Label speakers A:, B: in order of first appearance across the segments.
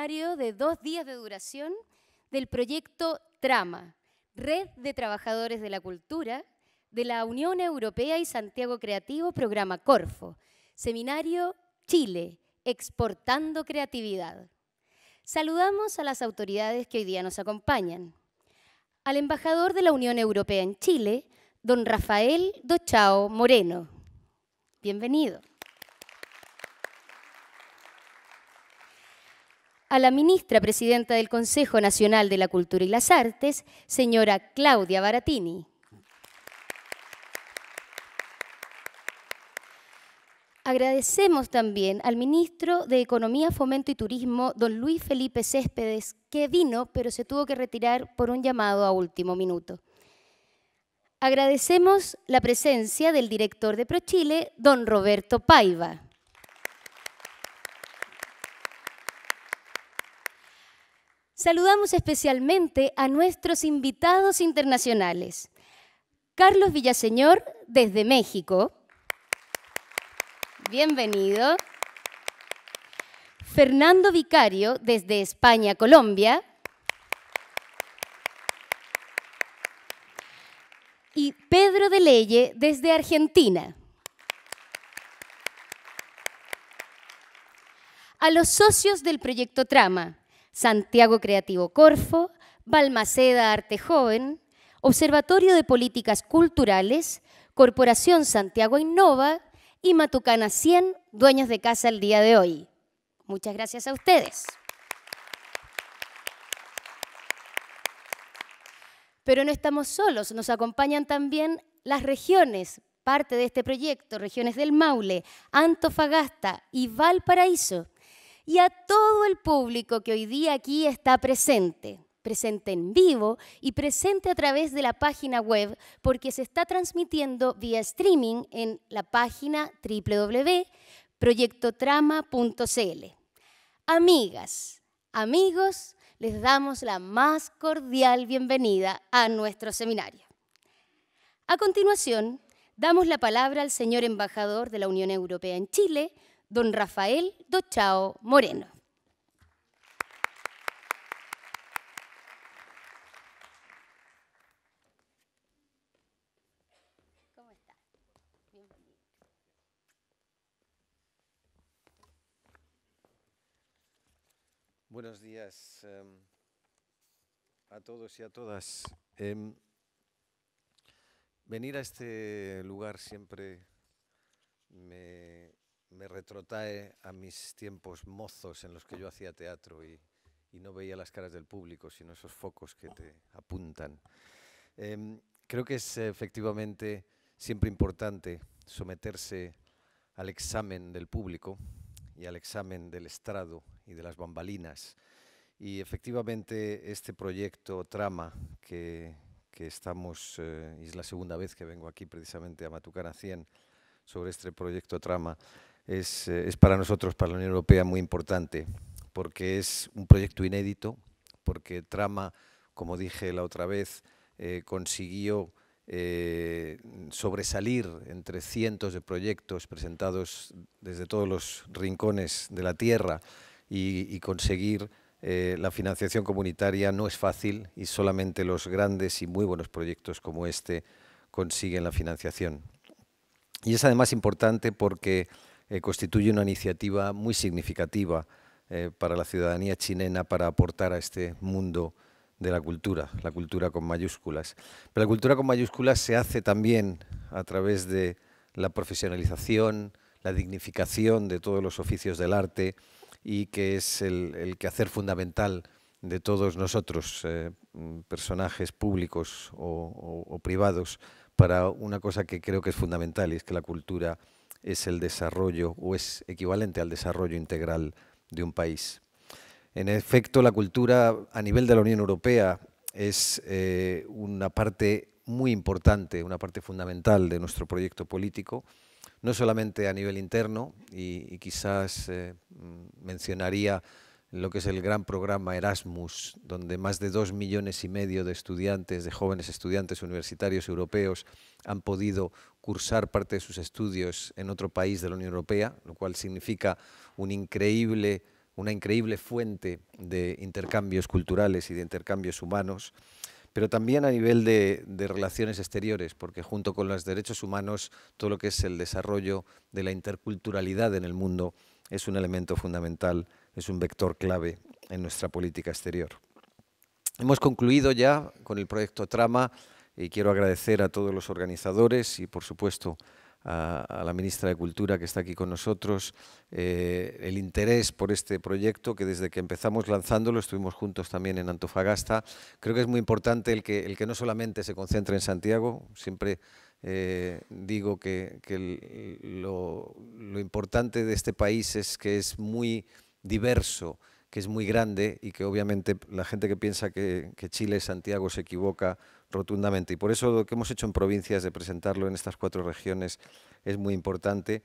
A: de dos días de duración del proyecto Trama, Red de Trabajadores de la Cultura, de la Unión Europea y Santiago Creativo, programa Corfo, seminario Chile, exportando creatividad. Saludamos a las autoridades que hoy día nos acompañan. Al embajador de la Unión Europea en Chile, don Rafael Dochao Moreno. Bienvenido. a la ministra presidenta del Consejo Nacional de la Cultura y las Artes, señora Claudia Baratini. Agradecemos también al ministro de Economía, Fomento y Turismo, don Luis Felipe Céspedes, que vino pero se tuvo que retirar por un llamado a último minuto. Agradecemos la presencia del director de ProChile, don Roberto Paiva. Saludamos especialmente a nuestros invitados internacionales. Carlos Villaseñor, desde México. Bienvenido. Fernando Vicario, desde España, Colombia. Y Pedro de Leye, desde Argentina. A los socios del proyecto Trama, Santiago Creativo Corfo, Balmaceda Arte Joven, Observatorio de Políticas Culturales, Corporación Santiago Innova y Matucana 100, dueños de casa el día de hoy. Muchas gracias a ustedes. Pero no estamos solos, nos acompañan también las regiones, parte de este proyecto, regiones del Maule, Antofagasta y Valparaíso y a todo el público que hoy día aquí está presente, presente en vivo y presente a través de la página web, porque se está transmitiendo vía streaming en la página www.proyectotrama.cl. Amigas, amigos, les damos la más cordial bienvenida a nuestro seminario. A continuación, damos la palabra al señor embajador de la Unión Europea en Chile, don Rafael Dochao Moreno.
B: Buenos días em, a todos y a todas. Em, venir a este lugar siempre me me retrotrae a mis tiempos mozos en los que yo hacía teatro y, no veía las caras del público, sino esos focos que te apuntan. Em, creo que es efectivamente siempre importante someterse al examen del público y al examen del estrado y de las bambalinas. Y efectivamente este proyecto Trama, que, que estamos, eh, y es la segunda vez que vengo aquí precisamente a Matucana 100, sobre este proyecto Trama, eh, es, para nosotros, para la Unión Europea, muy importante, porque es un proyecto inédito, porque Trama, como dije la otra vez, eh, consiguió eh, sobresalir entre cientos de proyectos presentados desde todos los rincones de la Tierra y, conseguir la financiación comunitaria no es fácil y solamente los grandes y muy buenos proyectos como este consiguen la financiación. Y es además importante porque eh, constituye una iniciativa muy significativa eh, para la ciudadanía chilena para aportar a este mundo de la cultura, la cultura con mayúsculas. Pero la cultura con mayúsculas se hace también a través de la profesionalización, la dignificación de todos los oficios del arte y que es el, quehacer fundamental de todos nosotros, eh, personajes públicos o, privados, para una cosa que creo que es fundamental y es que la cultura es el desarrollo o es equivalente al desarrollo integral de un país. En efecto, la cultura a nivel de la Unión Europea es eh, una parte muy importante, una parte fundamental de nuestro proyecto político, no solamente a nivel interno, y, quizás eh, mm, mencionaría lo que es el gran programa Erasmus, donde más de dos millones y medio de estudiantes, de jóvenes estudiantes universitarios europeos, han podido cursar parte de sus estudios en otro país de la Unión Europea, lo cual significa una increíble fuente de intercambios culturales y de intercambios humanos, pero también a nivel de, de relaciones exteriores, porque junto con los derechos humanos, todo lo que es el desarrollo de la interculturalidad en el mundo es un elemento fundamental, es un vector clave en nuestra política exterior. Hemos concluido ya con el proyecto Trama y quiero agradecer a todos los organizadores y, por supuesto, a, la ministra de Cultura que está aquí con nosotros, eh, el interés por este proyecto que desde que empezamos lanzándolo, estuvimos juntos también en Antofagasta, creo que es muy importante el que, el que no solamente se concentre en Santiago, siempre eh, digo que, lo, lo, importante de este país es que es muy diverso que es muy grande y que obviamente la gente que piensa que, Chile es Santiago se equivoca rotundamente. Y por eso lo que hemos hecho en provincias de presentarlo en estas cuatro regiones es muy importante.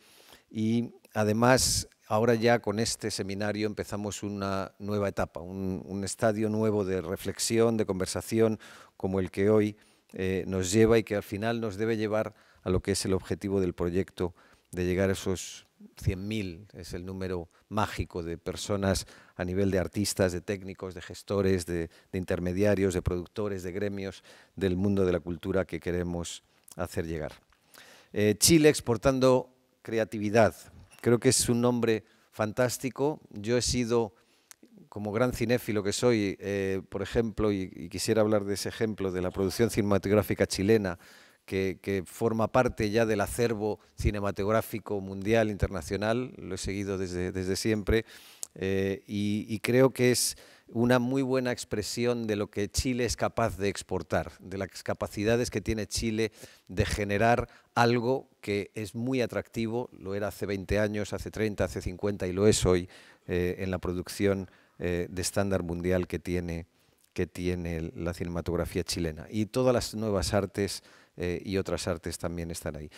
B: Y además, ahora ya con este seminario empezamos una nueva etapa, un, estadio nuevo de reflexión, de conversación, como el que hoy eh, nos lleva y que al final nos debe llevar a lo que es el objetivo del proyecto de llegar a esos 100.000 es el número mágico de personas a nivel de artistas, de técnicos, de gestores, de, intermediarios, de productores, de gremios del mundo de la cultura que queremos hacer llegar. Eh, Chile exportando creatividad. Creo que es un nombre fantástico. Yo he sido, como gran cinéfilo que soy, eh, por ejemplo, y quisiera hablar de ese ejemplo de la producción cinematográfica chilena, que, forma parte ya del acervo cinematográfico mundial, internacional, lo he seguido desde, desde siempre, eh, y, creo que es una muy buena expresión de lo que Chile es capaz de exportar, de las capacidades que tiene Chile de generar algo que es muy atractivo, lo era hace 20 años, hace 30, hace 50 y lo es hoy eh, en la producción eh, de estándar mundial que tiene, que tiene la cinematografía chilena. Y todas las nuevas artes eh, y otras artes también están ahí.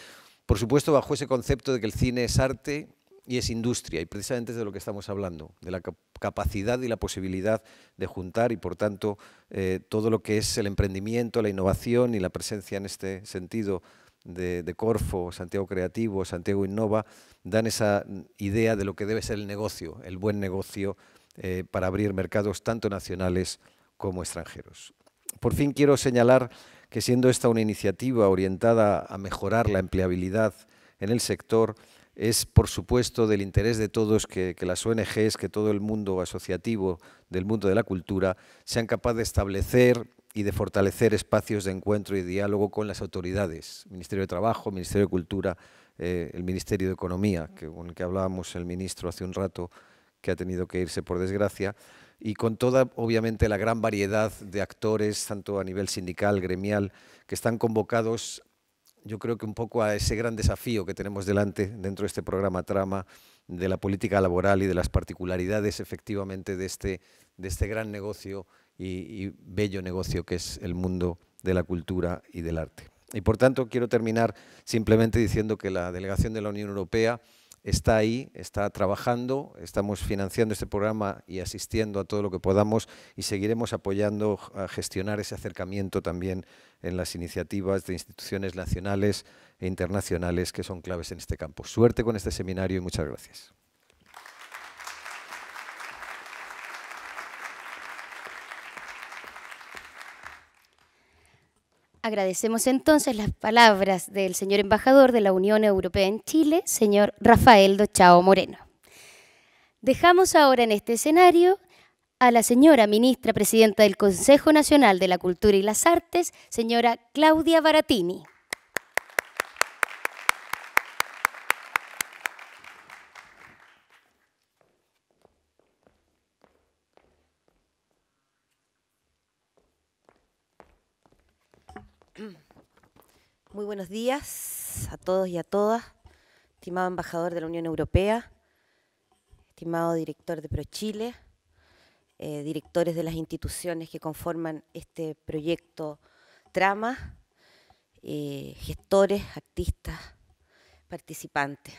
B: Por supuesto, bajo ese concepto de que el cine es arte y es industria, y precisamente es de lo que estamos hablando, de la capacidad y la posibilidad de juntar y, por tanto, eh, todo lo que es el emprendimiento, la innovación y la presencia en este sentido de, Corfo, Santiago Creativo, Santiago Innova, dan esa idea de lo que debe ser el negocio, el buen negocio eh, para abrir mercados tanto nacionales como extranjeros. Por fin quiero señalar que siendo esta una iniciativa orientada a mejorar la empleabilidad en el sector, es por supuesto del interés de todos que, las ONGs, que todo el mundo asociativo del mundo de la cultura sean capaces de establecer y de fortalecer espacios de encuentro y diálogo con las autoridades, Ministerio de Trabajo, Ministerio de Cultura, eh, el Ministerio de Economía, con el que hablábamos el ministro hace un rato, que ha tenido que irse por desgracia, y con toda, obviamente, la gran variedad de actores, tanto a nivel sindical, gremial, que están convocados, yo creo que un poco a ese gran desafío que tenemos delante dentro de este programa Trama, de la política laboral y de las particularidades, efectivamente, de este, de este gran negocio y bello negocio que es el mundo de la cultura y del arte. Y por tanto, quiero terminar simplemente diciendo que la delegación de la Unión Europea está ahí, está trabajando, estamos financiando este programa y asistiendo a todo lo que podamos y seguiremos apoyando a gestionar ese acercamiento también en las iniciativas de instituciones nacionales e internacionales que son claves en este campo. Suerte con este seminario y muchas gracias.
A: Agradecemos entonces las palabras del señor embajador de la Unión Europea en Chile, señor Rafael Dochao Moreno. Dejamos ahora en este escenario a la señora ministra presidenta del Consejo Nacional de la Cultura y las Artes, señora Claudia Baratini.
C: Muy buenos días a todos y a todas, estimado embajador de la Unión Europea, estimado director de ProChile, eh, directores de las instituciones que conforman este proyecto Trama, eh, gestores, artistas, participantes.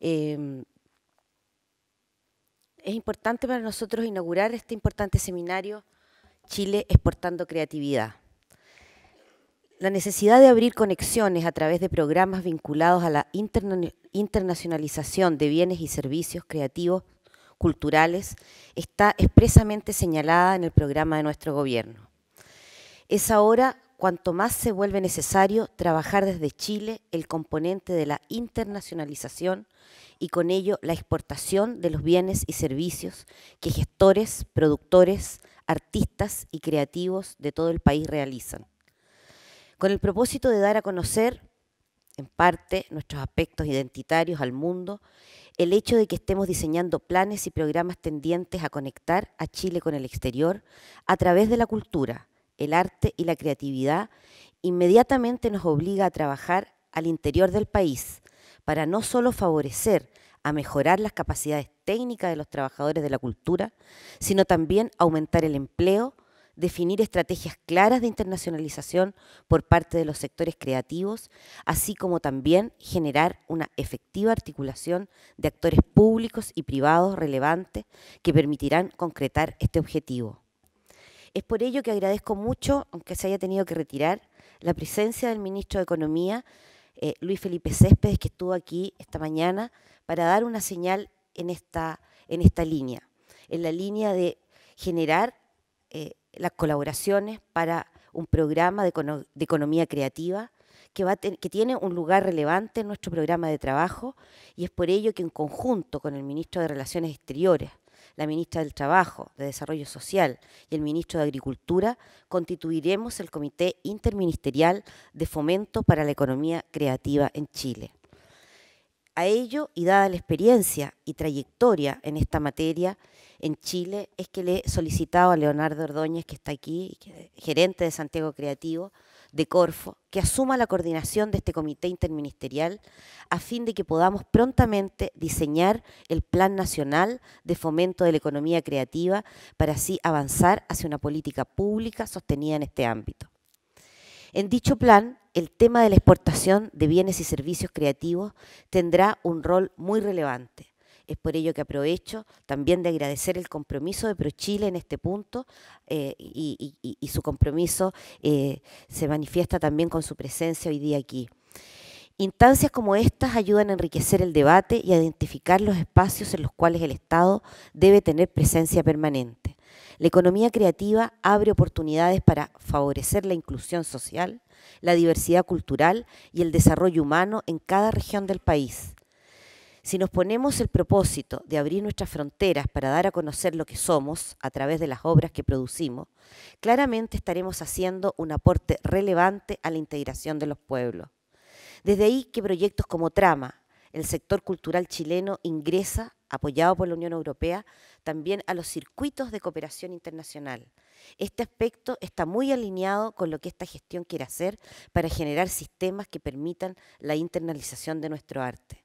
C: Em, es importante para nosotros inaugurar este importante seminario Chile exportando creatividad. La necesidad de abrir conexiones a través de programas vinculados a la internacionalización de bienes y servicios creativos, culturales, está expresamente señalada en el programa de nuestro gobierno. Es ahora cuanto más se vuelve necesario trabajar desde Chile el componente de la internacionalización y con ello la exportación de los bienes y servicios que gestores, productores, artistas y creativos de todo el país realizan con el propósito de dar a conocer, en parte, nuestros aspectos identitarios al mundo, el hecho de que estemos diseñando planes y programas tendientes a conectar a Chile con el exterior a través de la cultura, el arte y la creatividad, inmediatamente nos obliga a trabajar al interior del país para no solo favorecer a mejorar las capacidades técnicas de los trabajadores de la cultura, sino también aumentar el empleo, definir estrategias claras de internacionalización por parte de los sectores creativos, así como también generar una efectiva articulación de actores públicos y privados relevantes que permitirán concretar este objetivo. Es por ello que agradezco mucho, aunque se haya tenido que retirar, la presencia del ministro de Economía, eh, Luis Felipe Céspedes, que estuvo aquí esta mañana para dar una señal en esta, en esta línea, en la línea de generar eh, las colaboraciones para un programa de, economía creativa que, que tiene un lugar relevante en nuestro programa de trabajo y es por ello que en conjunto con el ministro de Relaciones Exteriores, la ministra del Trabajo, de Desarrollo Social y el ministro de Agricultura, constituiremos el Comité Interministerial de Fomento para la Economía Creativa en Chile. A ello, y dada la experiencia y trayectoria en esta materia en Chile, es que le he solicitado a Leonardo Ordóñez, que está aquí, gerente de Santiago Creativo, de Corfo, que asuma la coordinación de este comité interministerial a fin de que podamos prontamente diseñar el Plan Nacional de Fomento de la Economía Creativa para así avanzar hacia una política pública sostenida en este ámbito. En dicho plan el tema de la exportación de bienes y servicios creativos tendrá un rol muy relevante. Es por ello que aprovecho también de agradecer el compromiso de ProChile en este punto eh, y, su compromiso eh, se manifiesta también con su presencia hoy día aquí. Instancias como estas ayudan a enriquecer el debate y a identificar los espacios en los cuales el Estado debe tener presencia permanente. La economía creativa abre oportunidades para favorecer la inclusión social, la diversidad cultural y el desarrollo humano en cada región del país. Si nos ponemos el propósito de abrir nuestras fronteras para dar a conocer lo que somos a través de las obras que producimos, claramente estaremos haciendo un aporte relevante a la integración de los pueblos. Desde ahí que proyectos como Trama, el sector cultural chileno ingresa, apoyado por la Unión Europea, también a los circuitos de cooperación internacional. Este aspecto está muy alineado con lo que esta gestión quiere hacer para generar sistemas que permitan la internalización de nuestro arte.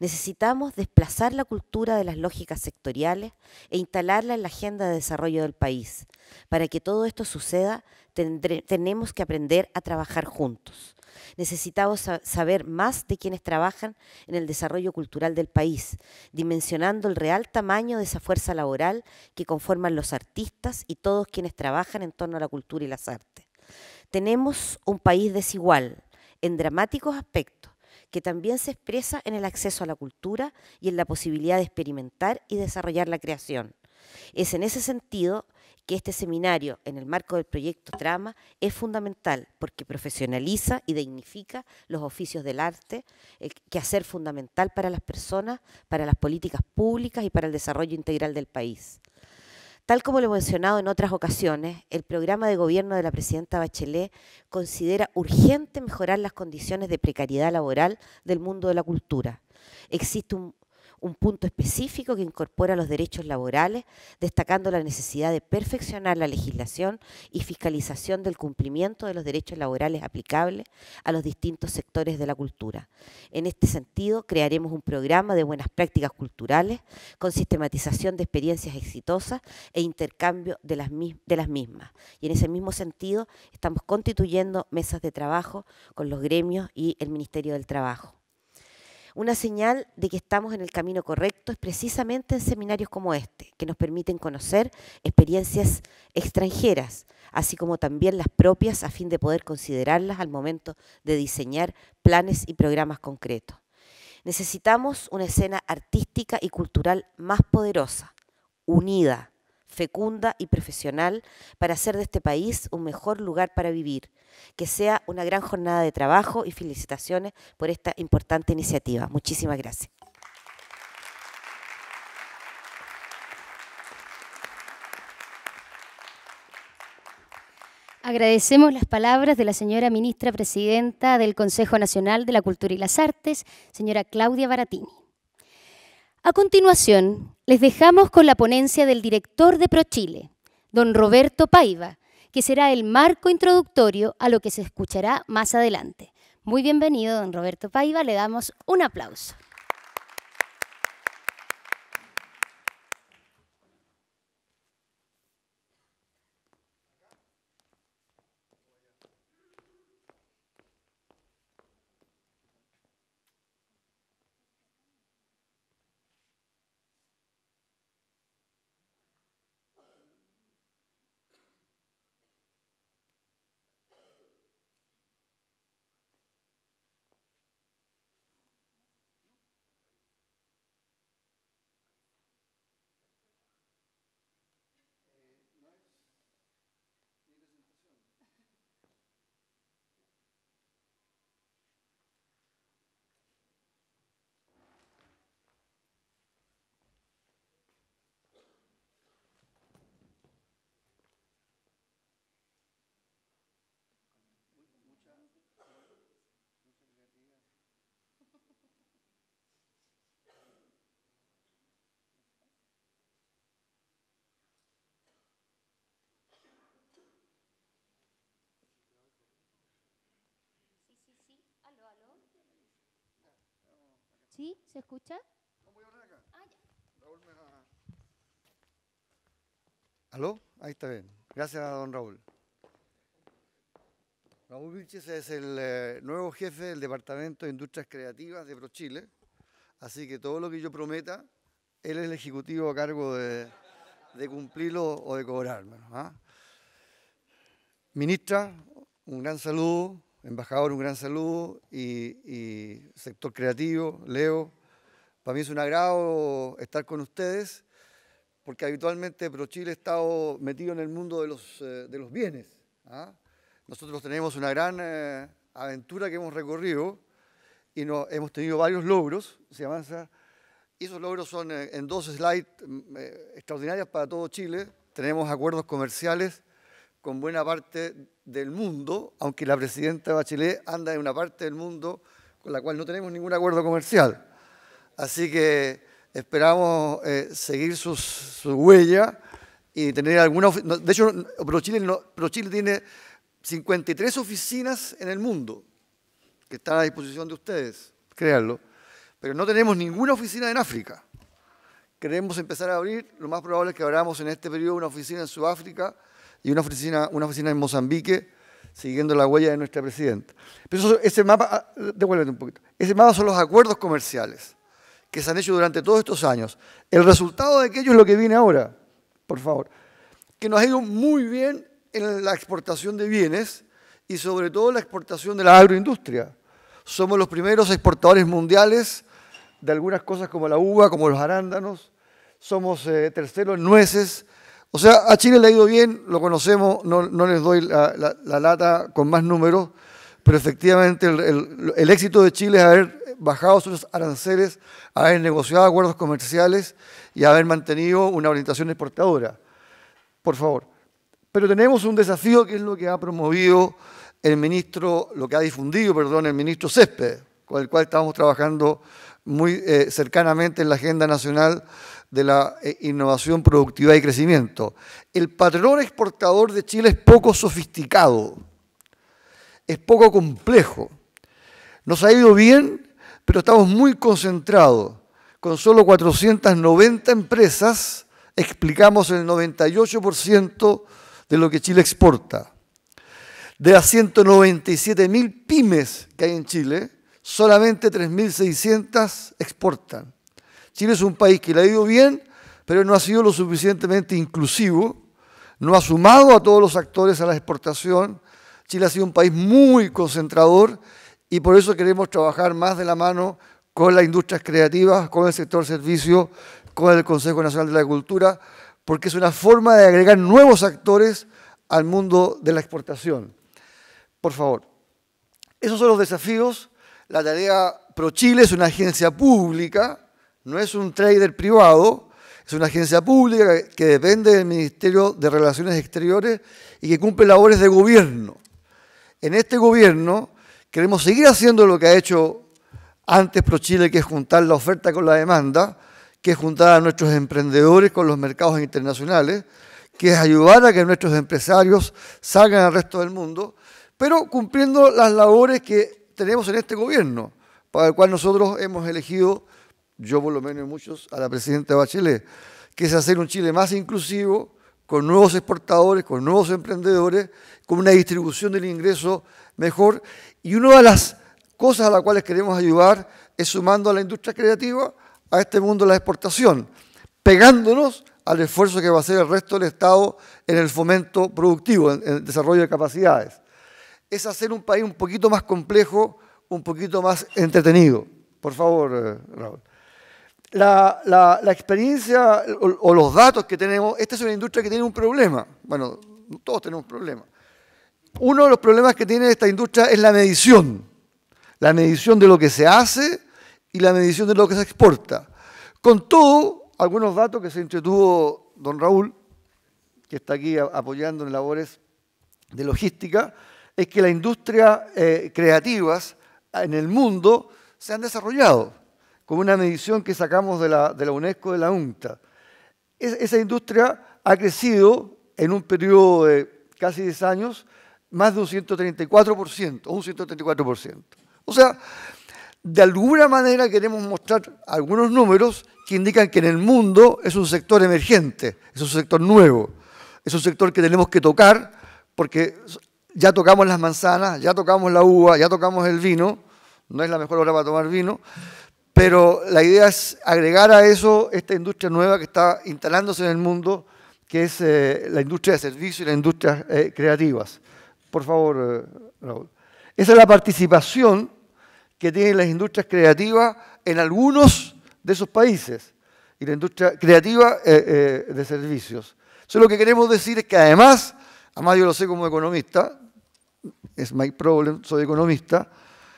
C: Necesitamos desplazar la cultura de las lógicas sectoriales e instalarla en la agenda de desarrollo del país. Para que todo esto suceda, tenemos que aprender a trabajar juntos. Necesitamos saber más de quienes trabajan en el desarrollo cultural del país, dimensionando el real tamaño de esa fuerza laboral que conforman los artistas y todos quienes trabajan en torno a la cultura y las artes. Tenemos un país desigual en dramáticos aspectos que también se expresa en el acceso a la cultura y en la posibilidad de experimentar y desarrollar la creación. Es en ese sentido que este seminario, en el marco del proyecto Trama, es fundamental porque profesionaliza y dignifica los oficios del arte, que quehacer fundamental para las personas, para las políticas públicas y para el desarrollo integral del país. Tal como lo he mencionado en otras ocasiones, el programa de gobierno de la presidenta Bachelet considera urgente mejorar las condiciones de precariedad laboral del mundo de la cultura. Existe un un punto específico que incorpora los derechos laborales, destacando la necesidad de perfeccionar la legislación y fiscalización del cumplimiento de los derechos laborales aplicables a los distintos sectores de la cultura. En este sentido, crearemos un programa de buenas prácticas culturales con sistematización de experiencias exitosas e intercambio de las, mismas. Y en ese mismo sentido, estamos constituyendo mesas de trabajo con los gremios y el Ministerio del Trabajo. Una señal de que estamos en el camino correcto es precisamente en seminarios como este, que nos permiten conocer experiencias extranjeras, así como también las propias a fin de poder considerarlas al momento de diseñar planes y programas concretos. Necesitamos una escena artística y cultural más poderosa, unida, fecunda y profesional para hacer de este país un mejor lugar para vivir. Que sea una gran jornada de trabajo y felicitaciones por esta importante iniciativa. Muchísimas gracias.
A: Agradecemos las palabras de la señora ministra presidenta del Consejo Nacional de la Cultura y las Artes, señora Claudia Baratini. A continuación, les dejamos con la ponencia del director de ProChile, don Roberto Paiva, que será el marco introductorio a lo que se escuchará más adelante. Muy bienvenido, don Roberto Paiva, le damos un aplauso. ¿Sí? ¿Se escucha?
D: ¿Aló? Ahí está bien. Gracias, a don Raúl. Raúl Vilches es el eh, nuevo jefe del Departamento de Industrias Creativas de ProChile. Así que todo lo que yo prometa, él es el ejecutivo a cargo de, cumplirlo o de cobrarme. ¿ah? Ministra, un gran saludo. Embajador, un gran saludo y, sector creativo, Leo. Para mí es un agrado estar con ustedes porque habitualmente ProChile ha estado metido en el mundo de los, eh, de los bienes. ¿ah? Nosotros tenemos una gran eh, aventura que hemos recorrido y no, hemos tenido varios logros, se avanza. Y esos logros son eh, en dos slides mm, extraordinarias para todo Chile. Tenemos acuerdos comerciales con buena parte del mundo, aunque la presidenta Bachelet anda en una parte del mundo con la cual no tenemos ningún acuerdo comercial. Así que esperamos eh, seguir su huella y tener alguna... De hecho, ProChile Chile tiene 53 oficinas en el mundo que están a disposición de ustedes, créanlo, pero no tenemos ninguna oficina en África. Queremos empezar a abrir, lo más probable es que abramos en este periodo una oficina en Sudáfrica, y una oficina, una oficina en Mozambique, siguiendo la huella de nuestra presidenta. Pero ese mapa, ah, devuélvete un poquito, ese mapa son los acuerdos comerciales que se han hecho durante todos estos años. El resultado de aquello es lo que viene ahora, por favor, que nos ha ido muy bien en la exportación de bienes y sobre todo la exportación de la agroindustria. Somos los primeros exportadores mundiales de algunas cosas como la uva, como los arándanos, somos eh, terceros en nueces, o sea, a Chile le ha ido bien, lo conocemos, no, les doy la, lata con más números, pero efectivamente el, éxito de Chile es haber bajado sus aranceles, haber negociado acuerdos comerciales y haber mantenido una orientación exportadora. Por favor. Pero tenemos un desafío que es lo que ha promovido el ministro, lo que ha difundido, perdón, el ministro Césped, con el cual estamos trabajando muy eh, cercanamente en la agenda nacional de la eh, innovación productiva y crecimiento. El patrón exportador de Chile es poco sofisticado, es poco complejo. Nos ha ido bien, pero estamos muy concentrados. Con solo 490 empresas explicamos el 98% de lo que Chile exporta. De las 197.000 pymes que hay en Chile, solamente 3.600 exportan Chile es un país que le ha ido bien, pero no ha sido lo suficientemente inclusivo, no ha sumado a todos los actores a la exportación. Chile ha sido un país muy concentrador y por eso queremos trabajar más de la mano con las industrias creativas, con el sector servicio, con el Consejo Nacional de la Cultura, porque es una forma de agregar nuevos actores al mundo de la exportación. Por favor, esos son los desafíos. La tarea ProChile es una agencia pública no es un trader privado, es una agencia pública que depende del Ministerio de Relaciones Exteriores y que cumple labores de gobierno. En este gobierno queremos seguir haciendo lo que ha hecho antes ProChile, que es juntar la oferta con la demanda, que es juntar a nuestros emprendedores con los mercados internacionales, que es ayudar a que nuestros empresarios salgan al resto del mundo, pero cumpliendo las labores que tenemos en este gobierno, para el cual nosotros hemos elegido yo por lo menos muchos, a la presidenta Bachelet, que es hacer un Chile más inclusivo, con nuevos exportadores, con nuevos emprendedores, con una distribución del ingreso mejor. Y una de las cosas a las cuales queremos ayudar es sumando a la industria creativa a este mundo de la exportación, pegándonos al esfuerzo que va a hacer el resto del Estado en el fomento productivo, en el desarrollo de capacidades. Es hacer un país un poquito más complejo, un poquito más entretenido. Por favor, eh, Raúl la, la, experiencia o, los datos que tenemos, esta es una industria que tiene un problema. Bueno, todos tenemos un problema. Uno de los problemas que tiene esta industria es la medición. La medición de lo que se hace y la medición de lo que se exporta. Con todo, algunos datos que se entretuvo don Raúl, que está aquí apoyando en labores de logística, es que las industrias eh, creativas en el mundo se han desarrollado con una medición que sacamos de la, UNESCO, de la Uncta, esa industria ha crecido en un periodo de casi 10 años más de un 134%, un 134%. O sea, de alguna manera queremos mostrar algunos números que indican que en el mundo es un sector emergente, es un sector nuevo, es un sector que tenemos que tocar porque ya tocamos las manzanas, ya tocamos la uva, ya tocamos el vino, no es la mejor hora para tomar vino, pero la idea es agregar a eso esta industria nueva que está instalándose en el mundo, que es eh, la industria de servicios y las industrias eh, creativas. Por favor, eh, Raúl. Esa es la participación que tienen las industrias creativas en algunos de esos países y la industria creativa de servicios. Eso lo que queremos decir es que además, además yo lo sé como economista, es my problem, soy economista,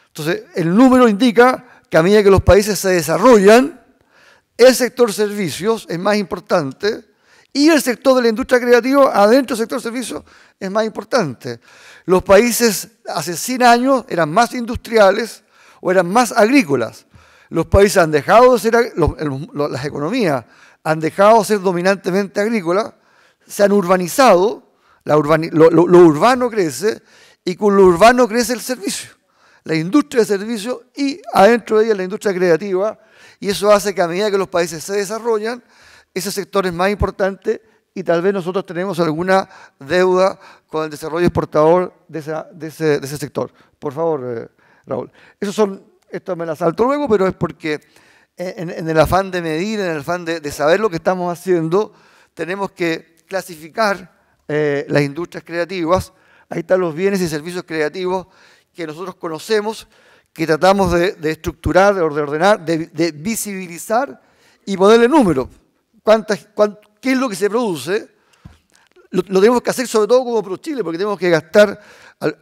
D: entonces el número indica que a medida que los países se desarrollan, el sector servicios es más importante y el sector de la industria creativa adentro del sector servicios es más importante. Los países hace 100 años eran más industriales o eran más agrícolas. Los países han dejado de ser, las economías han dejado de ser dominantemente agrícolas, se han urbanizado, lo urbano crece y con lo urbano crece el servicio la industria de servicios y adentro de ella la industria creativa. Y eso hace que a medida que los países se desarrollan, ese sector es más importante y tal vez nosotros tenemos alguna deuda con el desarrollo exportador de, ese, sector. Por favor, eh, Raúl. Esos son, esto me la salto luego, pero es porque en, el afán de medir, en el afán de, saber lo que estamos haciendo, tenemos que clasificar eh, las industrias creativas. Ahí están los bienes y servicios creativos que nosotros conocemos, que tratamos de, estructurar, de ordenar, de, visibilizar y ponerle números. ¿Cuántas, ¿Qué es lo que se produce? Lo, tenemos que hacer sobre todo como Pro Chile, porque tenemos que gastar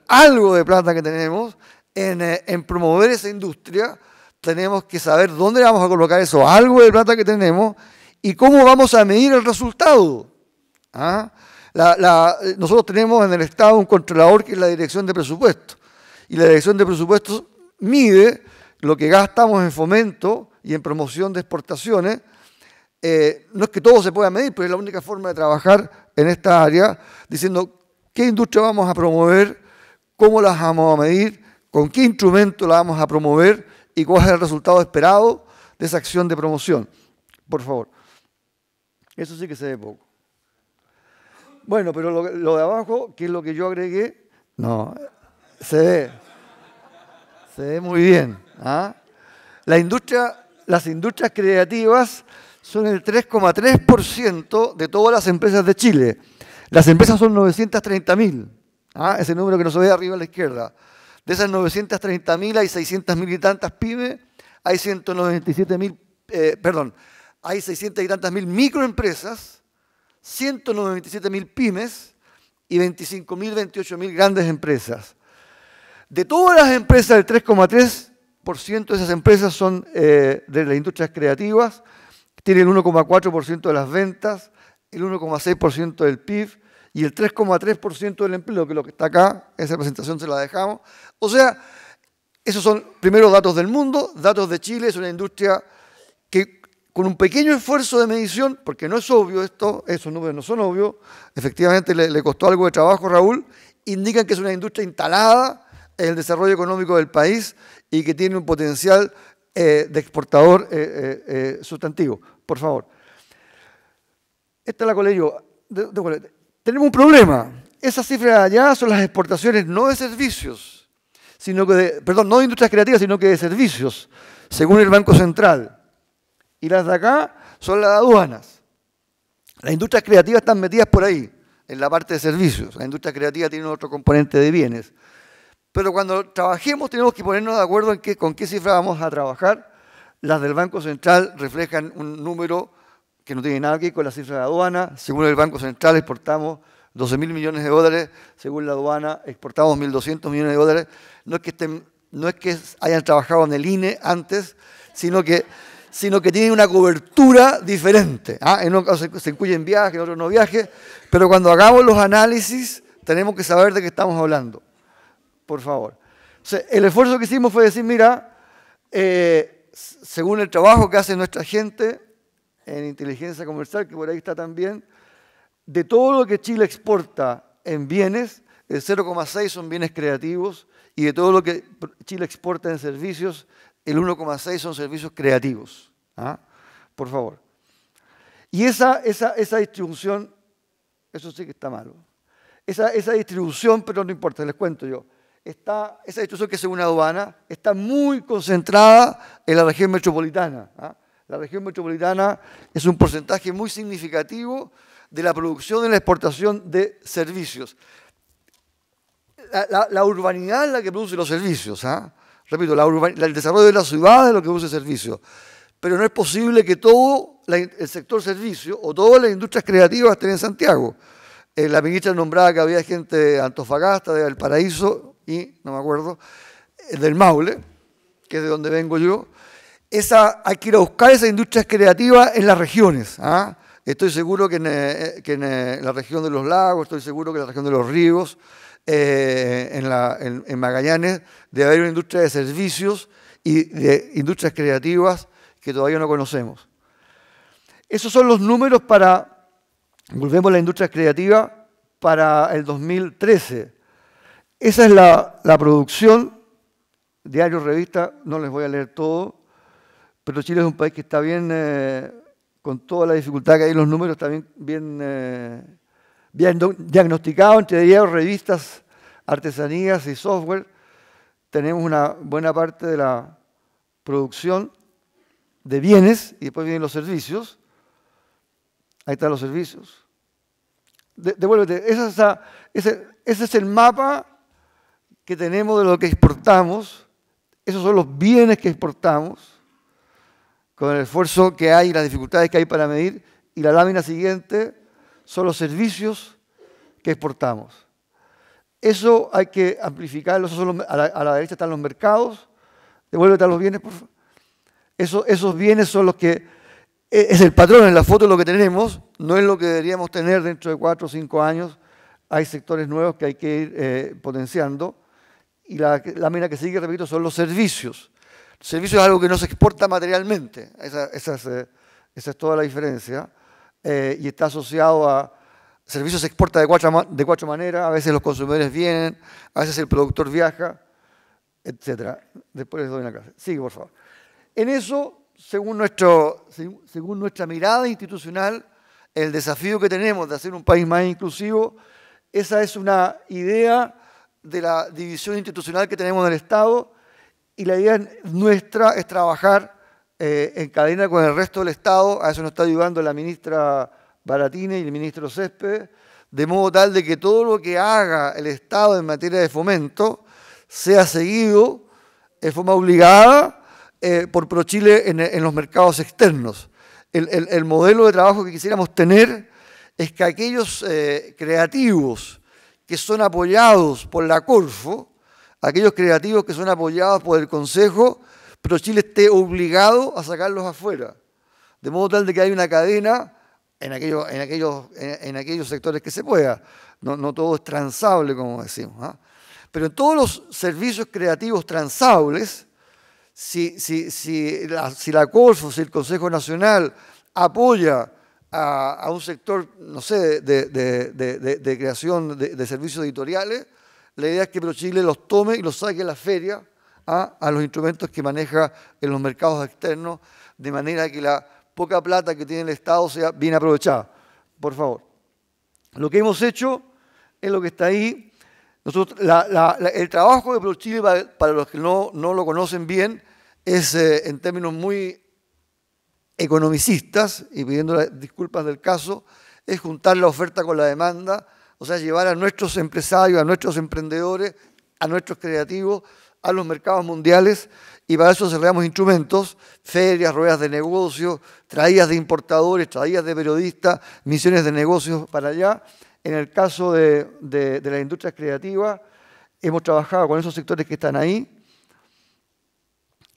D: algo de plata que tenemos eh, en, promover esa industria. Tenemos que saber dónde vamos a colocar eso, algo de plata que tenemos y cómo vamos a medir el resultado. ¿Ah? Eh, nosotros tenemos en el Estado un controlador que es la Dirección de Presupuesto y la Dirección de Presupuestos mide lo que gastamos en fomento y en promoción de exportaciones. Eh, no es que todo se pueda medir, pero es la única forma de trabajar en esta área, diciendo qué industria vamos a promover, cómo las vamos a medir, con qué instrumento la vamos a promover y cuál es el resultado esperado de esa acción de promoción. Por favor. Eso sí que se ve poco. Bueno, pero lo, lo de abajo, que es lo que yo agregué, no, se ve. Se ve muy bien. ¿ah? La industria, las industrias creativas son el 3,3% de todas las empresas de Chile. Las empresas son 930.000. ¿ah? Ese número que nos ve arriba a la izquierda. De esas 930.000 hay 600.000 y tantas pymes, hay 197.000, eh, perdón, hay 600 y tantas mil microempresas, 197.000 pymes y 25.000, 28.000 grandes empresas. De todas las empresas, el 3,3% de esas empresas son eh, de las industrias creativas, tienen el 1,4% de las ventas, el 1,6% del PIB y el 3,3% del empleo, que es lo que está acá, esa presentación se la dejamos. O sea, esos son primeros datos del mundo, datos de Chile, es una industria que con un pequeño esfuerzo de medición, porque no es obvio esto, esos números no son obvios, efectivamente le, le costó algo de trabajo Raúl, indican que es una industria instalada, el desarrollo económico del país y que tiene un potencial eh, de exportador eh, eh, sustantivo. Por favor. Esta es la colegio. tenemos un problema. Esas cifras allá son las exportaciones no de servicios, sino que perdón, no de industrias creativas, sino que de servicios, según el Banco Central. Y las de acá son las aduanas. Las industrias creativas están metidas por ahí, en la parte de servicios. La industria creativa tiene otro componente de bienes. Pero cuando trabajemos tenemos que ponernos de acuerdo en qué, con qué cifra vamos a trabajar. Las del Banco Central reflejan un número que no tiene nada que ver con la cifra de la aduana. Según el Banco Central exportamos 12 mil millones de dólares, según la aduana exportamos 1.200 millones de dólares. No es que estén, no es que hayan trabajado en el INE antes, sino que, sino que tienen una cobertura diferente. ¿ah? En unos casos se incluyen viajes, en otros no viajes, pero cuando hagamos los análisis tenemos que saber de qué estamos hablando por favor. el esfuerzo que hicimos fue decir, mira, eh, según el trabajo que hace nuestra gente en inteligencia comercial, que por ahí está también, de todo lo que Chile exporta en bienes, el 0,6 son bienes creativos y de todo lo que Chile exporta en servicios, el 1,6 son servicios creativos. ¿ah? Por favor. Y esa, esa, esa distribución, eso sí que está malo. Esa, esa distribución, pero no importa, les cuento yo está, esa distribución que es una aduana está muy concentrada en la región metropolitana. ¿ah? La región metropolitana es un porcentaje muy significativo de la producción y la exportación de servicios. La, urbanidad es la que produce los servicios. ¿ah? Repito, el desarrollo de la ciudad es lo que produce servicios. Pero no es posible que todo el sector servicio o todas las industrias creativas estén en Santiago. Eh, la ministra nombrada que había gente de Antofagasta, de Valparaíso, y no me acuerdo, eh, del Maule, que es de donde vengo yo, esa, hay que ir a buscar esas industrias creativas en las regiones. ¿ah? Estoy seguro que en, eh, eh, la región de los lagos, estoy seguro que en la región de los ríos, en, en, Magallanes, debe haber una industria de servicios y de industrias creativas que todavía no conocemos. Esos son los números para, volvemos a la industria creativa, para el 2013. Esa es la, producción, diario, revista, no les voy a leer todo, pero Chile es un país que está bien, eh, con toda la dificultad que hay en los números, está bien, bien, eh, diagnosticado entre diarios, revistas, artesanías y software. Tenemos una buena parte de la producción de bienes y después vienen los servicios. Ahí están los servicios. devuélvete, ese, ese es el mapa que tenemos de lo que exportamos, esos son los bienes que exportamos, con el esfuerzo que hay y las dificultades que hay para medir, y la lámina siguiente son los servicios que exportamos. Eso hay que amplificarlo, a, la, derecha están los mercados, devuélvete a los bienes, por esos bienes son los que, e, es el patrón en la foto lo que tenemos, no es lo que deberíamos tener dentro de cuatro o cinco años, hay sectores nuevos que hay que ir eh, potenciando. Y la lámina que sigue, repito, son los servicios. servicios es algo que no se exporta materialmente. Esa, eh, es, toda la diferencia. Eh, y está asociado a... Servicios se exporta de cuatro, de cuatro maneras. A veces los consumidores vienen, a veces el productor viaja, etc. Después les doy una clase. Sigue, por favor. En eso, según, nuestro, según nuestra mirada institucional, el desafío que tenemos de hacer un país más inclusivo, esa es una idea de la división institucional que tenemos el Estado y la idea nuestra es trabajar eh, en cadena con el resto del Estado, a eso nos está ayudando la ministra Baratini y el ministro Césped, de modo tal de que todo lo que haga el Estado en materia de fomento sea seguido de forma obligada eh, por ProChile en, en, los mercados externos. El, modelo de trabajo que quisiéramos tener es que aquellos eh, creativos que son apoyados por la Corfo, aquellos creativos que son apoyados por el Consejo, pero Chile esté obligado a sacarlos afuera. De modo tal de que hay una cadena en aquellos, en aquellos, en, aquellos sectores que se pueda. No, todo es transable, como decimos. ¿ah? Pero en todos los servicios creativos transables, si, si, si la Corfo, si el Consejo Nacional apoya a, un sector, no sé, de, creación de, servicios editoriales, la idea es que ProChile los tome y los saque a la feria ¿ah? a, los instrumentos que maneja en los mercados externos, de manera que la poca plata que tiene el Estado sea bien aprovechada. Por favor. Lo que hemos hecho es lo que está ahí. Nosotros, el trabajo de ProChile, para, para los que no, no, lo conocen bien, es eh, en términos muy economicistas, y pidiendo disculpas del caso, es juntar la oferta con la demanda, o sea, llevar a nuestros empresarios, a nuestros emprendedores, a nuestros creativos, a los mercados mundiales, y para eso cerramos instrumentos, ferias, ruedas de negocios, traídas de importadores, traídas de periodistas, misiones de negocios para allá. En el caso de, de las industrias creativas, hemos trabajado con esos sectores que están ahí,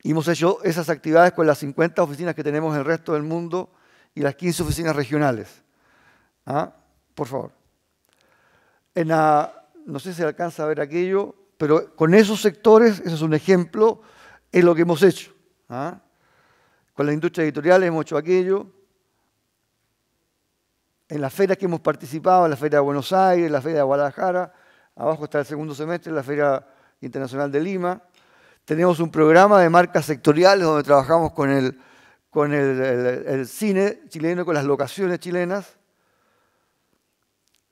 D: y hemos hecho esas actividades con las 50 oficinas que tenemos en el resto del mundo y las 15 oficinas regionales. ¿Ah? Por favor. En no sé si alcanza a ver aquello, pero con esos sectores, ese es un ejemplo, es lo que hemos hecho. ¿Ah? Con la industria editorial hemos hecho aquello. En las ferias que hemos participado, en la Feria de Buenos Aires, la Feria de Guadalajara, abajo está el segundo semestre, en la Feria Internacional de Lima, tenemos un programa de marcas sectoriales donde trabajamos con el, con el, cine chileno, con las locaciones chilenas.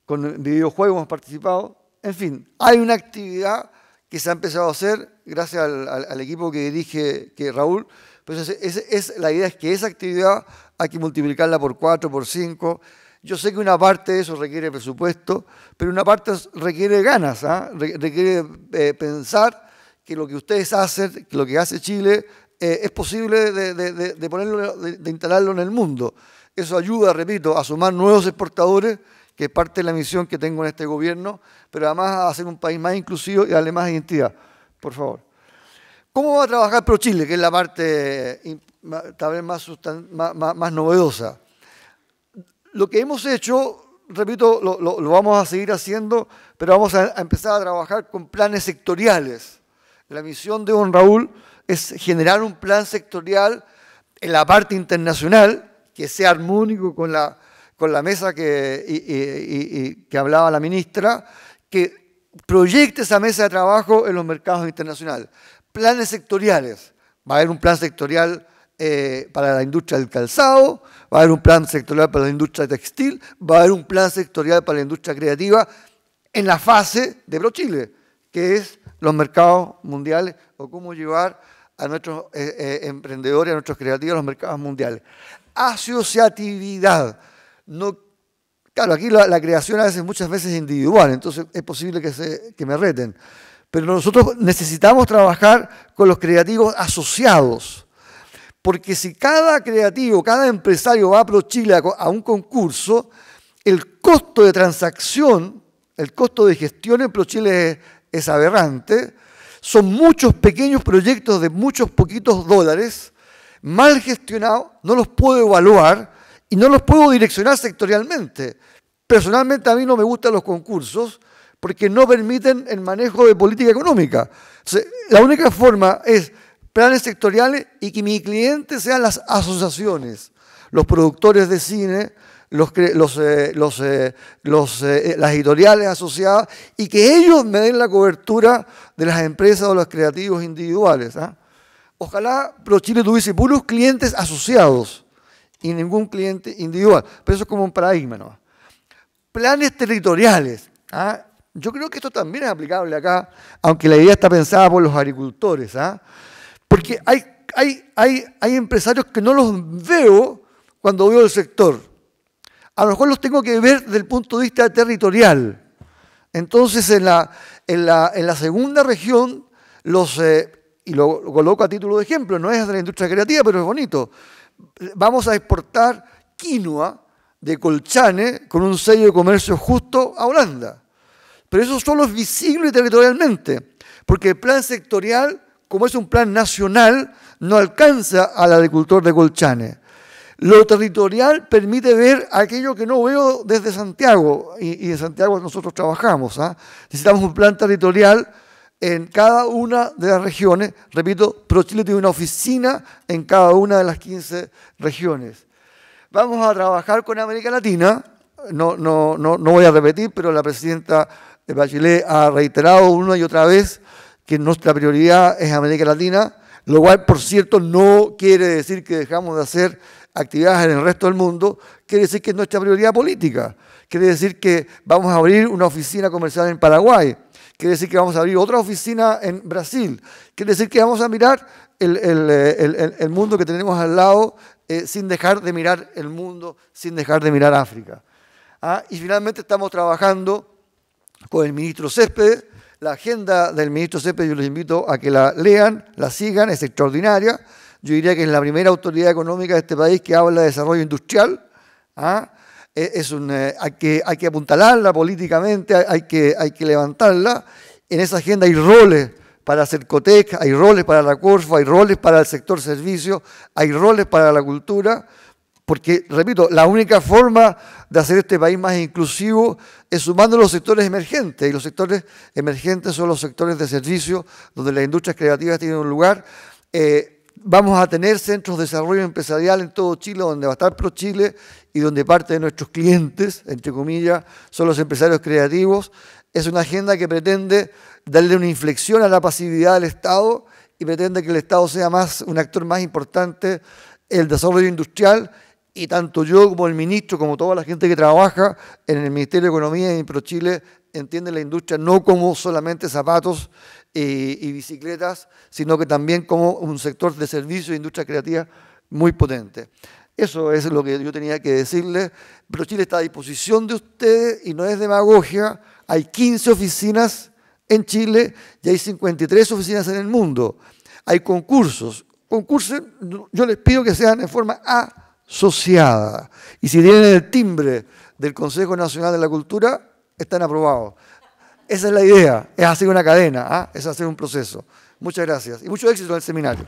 D: Con videojuegos hemos participado. En fin, hay una actividad que se ha empezado a hacer gracias al, equipo que dirige Raúl. Pues la idea es que esa actividad hay que multiplicarla por cuatro, por cinco. Yo sé que una parte de eso requiere presupuesto, pero una parte requiere ganas, ¿ah? requiere eh, pensar que lo que ustedes hacen, lo que hace Chile, eh, es posible de, ponerlo, de, instalarlo en el mundo. Eso ayuda, repito, a sumar nuevos exportadores, que es parte de la misión que tengo en este gobierno, pero además a hacer un país más inclusivo y darle más identidad. Por favor. ¿Cómo va a trabajar ProChile? Que es la parte tal vez más, novedosa. Lo que hemos hecho repito, lo, vamos a seguir haciendo, pero vamos a, empezar a trabajar con planes sectoriales. La misión de Don Raúl es generar un plan sectorial en la parte internacional que sea armónico con la, mesa que, hablaba la ministra, que proyecte esa mesa de trabajo en los mercados internacionales. Planes sectoriales. Va a haber un plan sectorial eh, para la industria del calzado, va a haber un plan sectorial para la industria textil, va a haber un plan sectorial para la industria creativa en la fase de ProChile que es los mercados mundiales o cómo llevar a nuestros eh, eh, emprendedores, a nuestros creativos a los mercados mundiales. Asociatividad. No, claro, aquí la, creación a veces, muchas veces es individual, entonces es posible que, se, que me reten. Pero nosotros necesitamos trabajar con los creativos asociados. Porque si cada creativo, cada empresario va a ProChile a un concurso, el costo de transacción, el costo de gestión en ProChile es es aberrante, son muchos pequeños proyectos de muchos poquitos dólares, mal gestionados, no los puedo evaluar y no los puedo direccionar sectorialmente. Personalmente a mí no me gustan los concursos porque no permiten el manejo de política económica. la única forma es planes sectoriales y que mi cliente sean las asociaciones, los productores de cine, los, eh, eh, eh, las editoriales asociadas y que ellos me den la cobertura de las empresas o los creativos individuales. ¿ah? Ojalá ProChile tuviese puros clientes asociados y ningún cliente individual. Pero eso es como un paradigma. Planes territoriales. ¿ah? Yo creo que esto también es aplicable acá, aunque la idea está pensada por los agricultores. ¿ah? Porque hay, hay, hay, hay empresarios que no los veo cuando veo el sector a los cuales los tengo que ver desde el punto de vista territorial. Entonces, en la, segunda región, los, eh, y lo, coloco a título de ejemplo, no es de la industria creativa, pero es bonito, vamos a exportar quinoa de colchane con un sello de comercio justo a Holanda. Pero eso solo es visible territorialmente, porque el plan sectorial, como es un plan nacional, no alcanza al agricultor de colchane. Lo territorial permite ver aquello que no veo desde Santiago, y, y en Santiago nosotros trabajamos. ¿ah? Necesitamos un plan territorial en cada una de las regiones. Repito, ProChile tiene una oficina en cada una de las 15 regiones. Vamos a trabajar con América Latina. No, no, no, voy a repetir, pero la presidenta de Bachelet ha reiterado una y otra vez que nuestra prioridad es América Latina, lo cual, por cierto, no quiere decir que dejamos de hacer actividades en el resto del mundo, quiere decir que es nuestra prioridad política. Quiere decir que vamos a abrir una oficina comercial en Paraguay. Quiere decir que vamos a abrir otra oficina en Brasil. Quiere decir que vamos a mirar el, mundo que tenemos al lado eh, sin dejar de mirar el mundo, sin dejar de mirar África. Ah, y finalmente estamos trabajando con el ministro Céspedes. La agenda del ministro Céspedes yo les invito a que la lean, la sigan, es extraordinaria. Yo diría que es la primera autoridad económica de este país que habla de desarrollo industrial. ¿ah? E, es un, eh, hay, que, hay que apuntalarla políticamente, hay, que, hay que levantarla. En esa agenda hay roles para Cercotec, hay roles para la Corfa, hay roles para el sector servicio, hay roles para la cultura, porque, repito, la única forma de hacer este país más inclusivo es sumando los sectores emergentes, y los sectores emergentes son los sectores de servicio, donde las industrias creativas tienen un lugar. Eh, Vamos a tener centros de desarrollo empresarial en todo Chile, donde va a estar ProChile y donde parte de nuestros clientes, entre comillas, son los empresarios creativos. Es una agenda que pretende darle una inflexión a la pasividad del Estado y pretende que el Estado sea más un actor más importante el desarrollo industrial y tanto yo como el ministro, como toda la gente que trabaja en el Ministerio de Economía y en ProChile, entiende la industria no como solamente zapatos y bicicletas, sino que también como un sector de servicio e industria creativa muy potente. Eso es lo que yo tenía que decirles, pero Chile está a disposición de ustedes y no es demagogia, hay 15 oficinas en Chile y hay 53 oficinas en el mundo. Hay concursos. Concursos, yo les pido que sean en forma asociada. Y si tienen el timbre del Consejo Nacional de la Cultura, están aprobados. Esa es la idea, es hacer una cadena, ¿ah? es hacer un proceso. Muchas gracias y mucho éxito en el seminario.